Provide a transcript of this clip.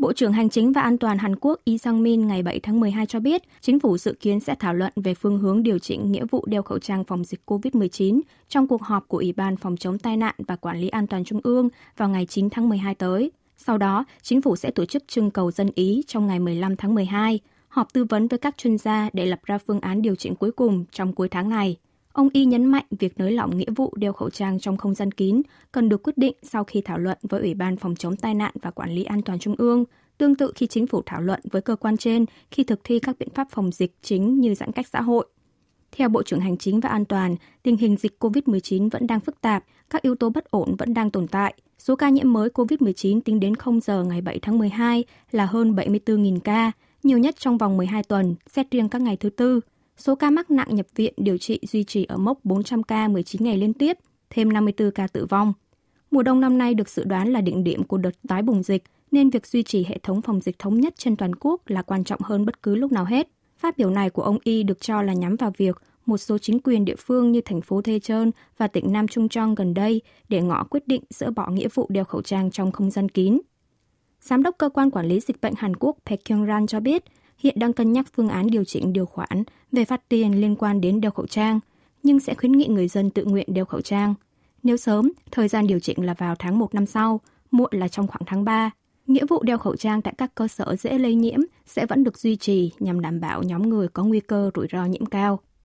Bộ trưởng Hành chính và An toàn Hàn Quốc Lee Sang-min ngày 7 tháng 12 cho biết, chính phủ dự kiến sẽ thảo luận về phương hướng điều chỉnh nghĩa vụ đeo khẩu trang phòng dịch COVID-19 trong cuộc họp của Ủy ban Phòng chống tai nạn và Quản lý An toàn Trung ương vào ngày 9 tháng 12 tới. Sau đó, chính phủ sẽ tổ chức trưng cầu dân Ý trong ngày 15 tháng 12, họp tư vấn với các chuyên gia để lập ra phương án điều chỉnh cuối cùng trong cuối tháng này. Ông Y nhấn mạnh việc nới lỏng nghĩa vụ đeo khẩu trang trong không gian kín cần được quyết định sau khi thảo luận với Ủy ban Phòng chống tai nạn và Quản lý an toàn Trung ương, tương tự khi chính phủ thảo luận với cơ quan trên khi thực thi các biện pháp phòng dịch chính như giãn cách xã hội. Theo Bộ trưởng Hành chính và An toàn, tình hình dịch COVID-19 vẫn đang phức tạp, các yếu tố bất ổn vẫn đang tồn tại. Số ca nhiễm mới COVID-19 tính đến 0 giờ ngày 7 tháng 12 là hơn 74.000 ca, nhiều nhất trong vòng 12 tuần, xét riêng các ngày thứ Tư. Số ca mắc nặng nhập viện điều trị duy trì ở mốc 400 ca 19 ngày liên tiếp, thêm 54 ca tử vong. Mùa đông năm nay được dự đoán là đỉnh điểm của đợt tái bùng dịch, nên việc duy trì hệ thống phòng dịch thống nhất trên toàn quốc là quan trọng hơn bất cứ lúc nào hết. Phát biểu này của ông Y được cho là nhắm vào việc một số chính quyền địa phương như thành phố Thê Trơn và tỉnh Nam Trung Trong gần đây để ngõ quyết định dỡ bỏ nghĩa vụ đeo khẩu trang trong không gian kín. Giám đốc cơ quan quản lý dịch bệnh Hàn Quốc Park Kyung-ran cho biết, hiện đang cân nhắc phương án điều chỉnh điều khoản về phạt tiền liên quan đến đeo khẩu trang, nhưng sẽ khuyến nghị người dân tự nguyện đeo khẩu trang. Nếu sớm, thời gian điều chỉnh là vào tháng 1 năm sau, muộn là trong khoảng tháng 3. Nghĩa vụ đeo khẩu trang tại các cơ sở dễ lây nhiễm sẽ vẫn được duy trì nhằm đảm bảo nhóm người có nguy cơ rủi ro nhiễm cao.